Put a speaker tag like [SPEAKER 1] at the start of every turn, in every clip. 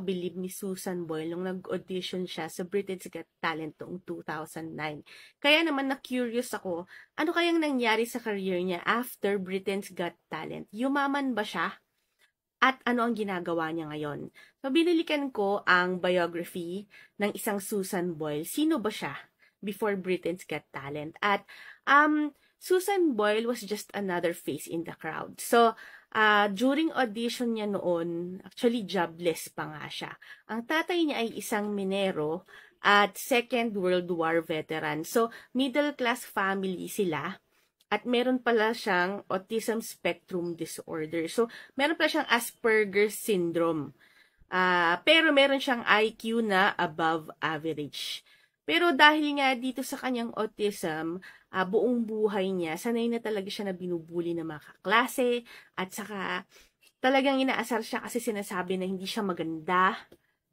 [SPEAKER 1] nakabilib ni Susan Boyle nung nag-audition siya sa Britain's Got Talent noong 2009. Kaya naman na-curious ako, ano kayang nangyari sa career niya after Britain's Got Talent? Yumaman ba siya? At ano ang ginagawa niya ngayon? So, binilikan ko ang biography ng isang Susan Boyle. Sino ba siya before Britain's Got Talent? At um, Susan Boyle was just another face in the crowd. So, uh, during audition niya noon, actually jobless pa nga siya. Ang tatay niya ay isang minero at Second World War veteran. So, middle class family sila. At meron pala siyang autism spectrum disorder. So, meron pala siyang Asperger's syndrome. Uh, pero meron siyang IQ na above average. Pero dahil nga dito sa kanyang autism, uh, buong buhay niya, sanay na talaga siya na binubuli ng mga kaklase at saka talagang inaasar siya kasi sinasabi na hindi siya maganda,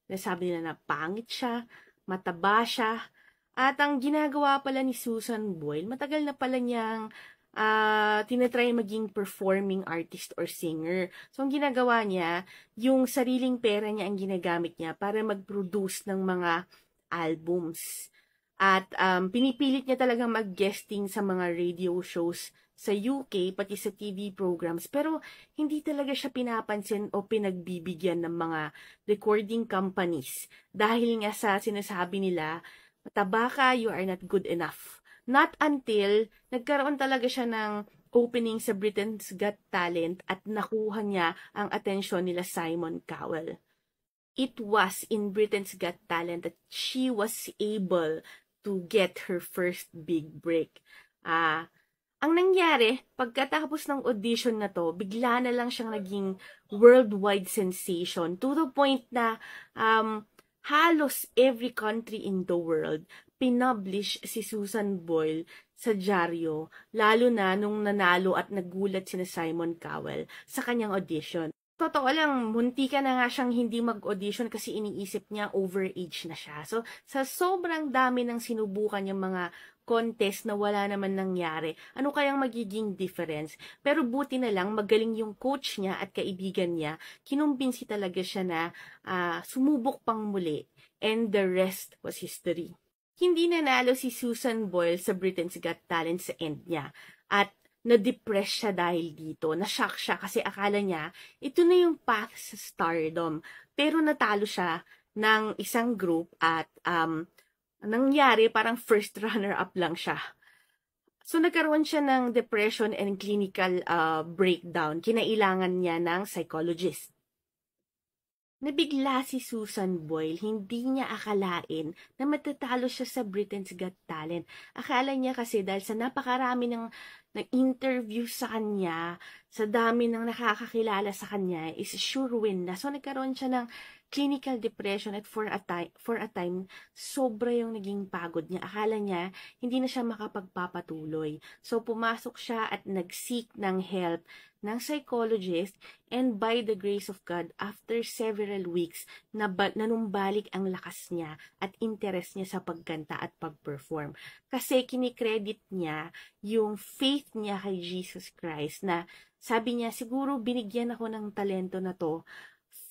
[SPEAKER 1] nasabi nila na pangit siya, mataba siya. At ang ginagawa pala ni Susan Boyle, matagal na pala niyang uh, tinatry maging performing artist or singer. So, ang ginagawa niya, yung sariling pera niya ang ginagamit niya para mag-produce ng mga albums. At um, pinipilit niya talaga mag-guesting sa mga radio shows sa UK, pati sa TV programs. Pero hindi talaga siya pinapansin o pinagbibigyan ng mga recording companies. Dahil nga sa sinasabi nila, tabaka, you are not good enough. Not until nagkaroon talaga siya ng opening sa Britain's Got Talent at nakuha niya ang atensyon nila Simon Cowell it was in Britain's Got Talent that she was able to get her first big break. Ah, uh, ang nangyari, pagkatapos ng audition na to, bigla na lang siyang naging worldwide sensation to the point na um, halos every country in the world pinublish si Susan Boyle sa dyaryo, lalo na nung nanalo at nagulat si Simon Cowell sa kanyang audition totoo lang, muntika na nga siyang hindi mag-audition kasi iniisip niya overage na siya. So, sa sobrang dami ng sinubukan yung mga contest na wala naman nangyari, ano kayang magiging difference? Pero buti na lang, magaling yung coach niya at kaibigan niya, kinumbinsi talaga siya na uh, sumubok pang muli. And the rest was history. Hindi nanalo si Susan Boyle sa Britain's Got Talent sa end niya. At na-depress siya dahil dito. Na-shock siya kasi akala niya, ito na yung path sa stardom. Pero natalo siya ng isang group at um, nangyari parang first runner-up lang siya. So nagkaroon siya ng depression and clinical uh, breakdown. Kinailangan niya ng psychologist. Nabigla si Susan Boyle, hindi niya akalain na matatalo siya sa Britain's Got Talent. Akala niya kasi dahil sa napakarami ng, ng interview sa kanya, sa dami ng nakakakilala sa kanya, is sure win na. So nagkaroon siya ng clinical depression at for a time, for a time sobra yung naging pagod niya. Akala niya hindi na siya makapagpapatuloy. So pumasok siya at nagseek seek ng help ng psychologist and by the grace of God, after several weeks, nab- nanumbalik ang lakas niya at interest niya sa pagkanta at pagperform Kasi kinikredit niya yung faith niya kay Jesus Christ na sabi niya, siguro binigyan ako ng talento na to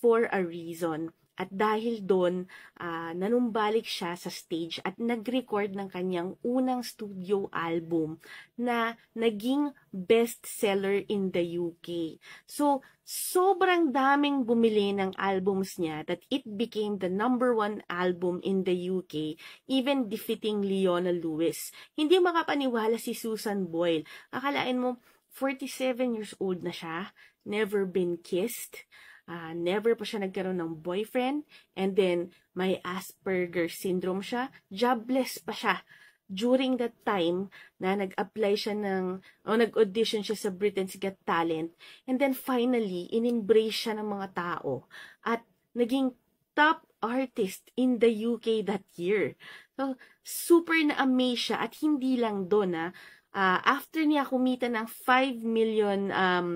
[SPEAKER 1] for a reason. At dahil doon, uh, nanumbalik siya sa stage at nag-record ng kanyang unang studio album na naging bestseller in the UK. So, sobrang daming bumili ng albums niya that it became the number one album in the UK, even defeating Leona Lewis. Hindi makapaniwala si Susan Boyle. Akalain mo, 47 years old na siya, never been kissed uh, never pa siya nagkaroon ng boyfriend, and then may Asperger syndrome siya, jobless pa siya. During that time na nag-apply siya ng, o nag-audition siya sa Britain's Got Talent, and then finally, in-embrace siya ng mga tao, at naging top artist in the UK that year. So, super na-amaze siya, at hindi lang doon, ah, uh, after niya kumita ng 5 million um,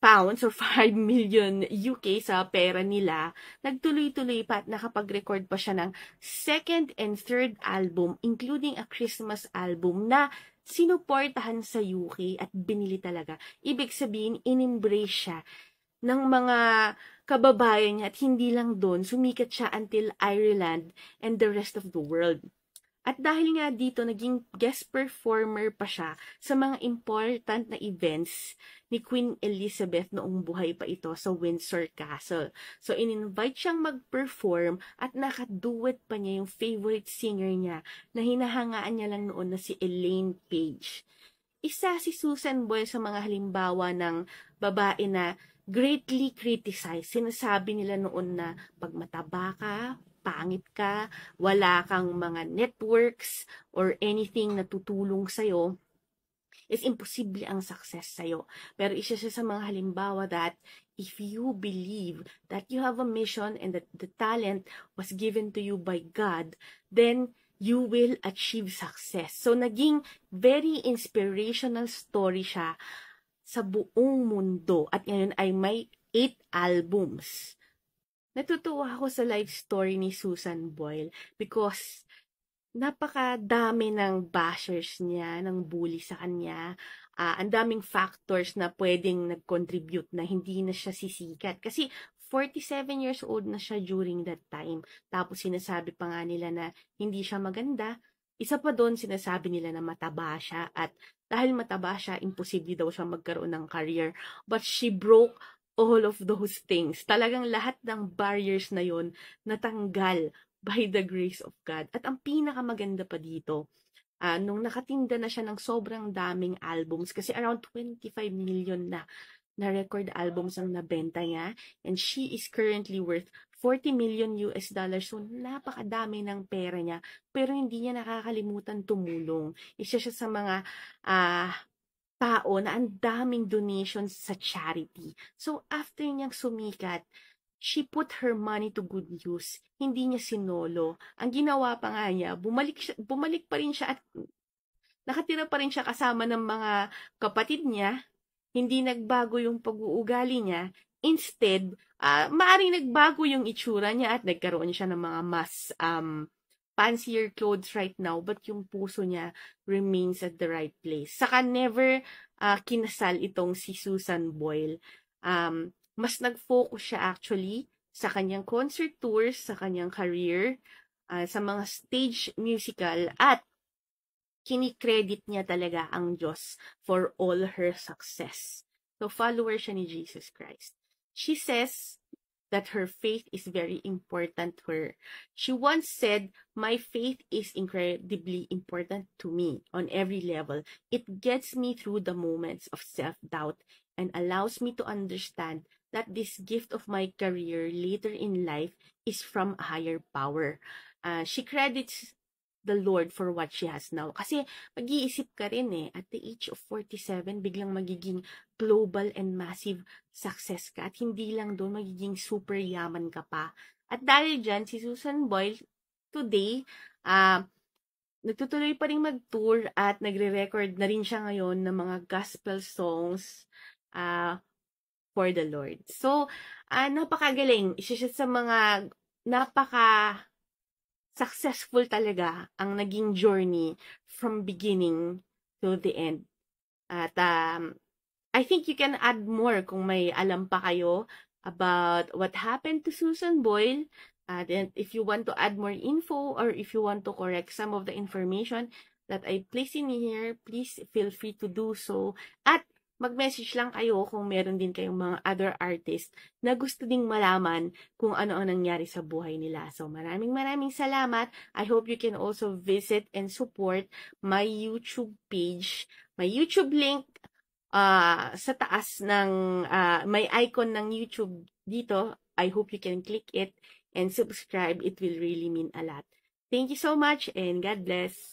[SPEAKER 1] pounds or 5 million UK sa pera nila, nagtuloy-tuloy pa at nakapag-record pa siya ng second and third album, including a Christmas album na sinuportahan sa UK at binili talaga. Ibig sabihin, in-embrace siya ng mga kababayan niya at hindi lang doon, sumikat siya until Ireland and the rest of the world. At dahil nga dito, naging guest performer pa siya sa mga important na events ni Queen Elizabeth noong buhay pa ito sa Windsor Castle. So, in-invite siyang mag-perform at nakaduet pa niya yung favorite singer niya na hinahangaan niya lang noon na si Elaine Page. Isa si Susan Boyle sa mga halimbawa ng babae na greatly criticized. Sinasabi nila noon na pag mataba ka, pangit ka, wala kang mga networks or anything na tutulong sa'yo, is imposible ang success sa'yo. Pero isa siya sa mga halimbawa that if you believe that you have a mission and that the talent was given to you by God, then you will achieve success. So, naging very inspirational story siya sa buong mundo. At ngayon ay may 8 albums natutuwa ako sa life story ni Susan Boyle because napakadami ng bashers niya, ng bully sa kanya. Uh, ang daming factors na pwedeng nag-contribute na hindi na siya sisikat. Kasi 47 years old na siya during that time. Tapos sinasabi pa nga nila na hindi siya maganda. Isa pa doon sinasabi nila na mataba siya at dahil mataba siya, imposible daw siya magkaroon ng career. But she broke all of those things. Talagang lahat ng barriers na yon natanggal by the grace of God. At ang pinakamaganda pa dito, uh, nung nakatinda na siya ng sobrang daming albums, kasi around 25 million na na record albums ang nabenta niya and she is currently worth 40 million US dollars. So, napakadami ng pera niya. Pero hindi niya nakakalimutan tumulong. Isa siya sa mga uh, tao na ang daming donations sa charity. So, after niyang sumikat, she put her money to good use. Hindi niya sinolo. Ang ginawa pa nga niya, bumalik, siya, bumalik pa rin siya at nakatira pa rin siya kasama ng mga kapatid niya. Hindi nagbago yung pag-uugali niya. Instead, uh, maaring nagbago yung itsura niya at nagkaroon siya ng mga mas um, fancier clothes right now, but yung puso niya remains at the right place. Saka never uh, kinasal itong si Susan Boyle. Um, mas nag-focus siya actually sa kanyang concert tours, sa kanyang career, uh, sa mga stage musical, at kinikredit niya talaga ang Diyos for all her success. So, follower siya ni Jesus Christ. She says, that her faith is very important to her. She once said, my faith is incredibly important to me on every level. It gets me through the moments of self-doubt and allows me to understand that this gift of my career later in life is from a higher power. Uh, she credits the Lord for what she has now. Kasi pag-iisip ka rin eh, at the age of 47, biglang magiging global and massive success ka. At hindi lang doon, magiging super yaman ka pa. At dahil dyan, si Susan Boyle, today, uh, nagtutuloy pa rin mag-tour at nagre-record na rin siya ngayon ng mga gospel songs uh, for the Lord. So, uh, napakagaling. Isa siya sa mga napaka successful talaga ang naging journey from beginning to the end. At um, I think you can add more kung may alam pa kayo about what happened to Susan Boyle. And if you want to add more info or if you want to correct some of the information that I place in here, please feel free to do so at mag-message lang kayo kung meron din kayong mga other artists na gusto ding malaman kung ano ang nangyari sa buhay nila. So maraming maraming salamat. I hope you can also visit and support my YouTube page. My YouTube link uh, sa taas ng uh, may icon ng YouTube dito. I hope you can click it and subscribe. It will really mean a lot. Thank you so much and God bless.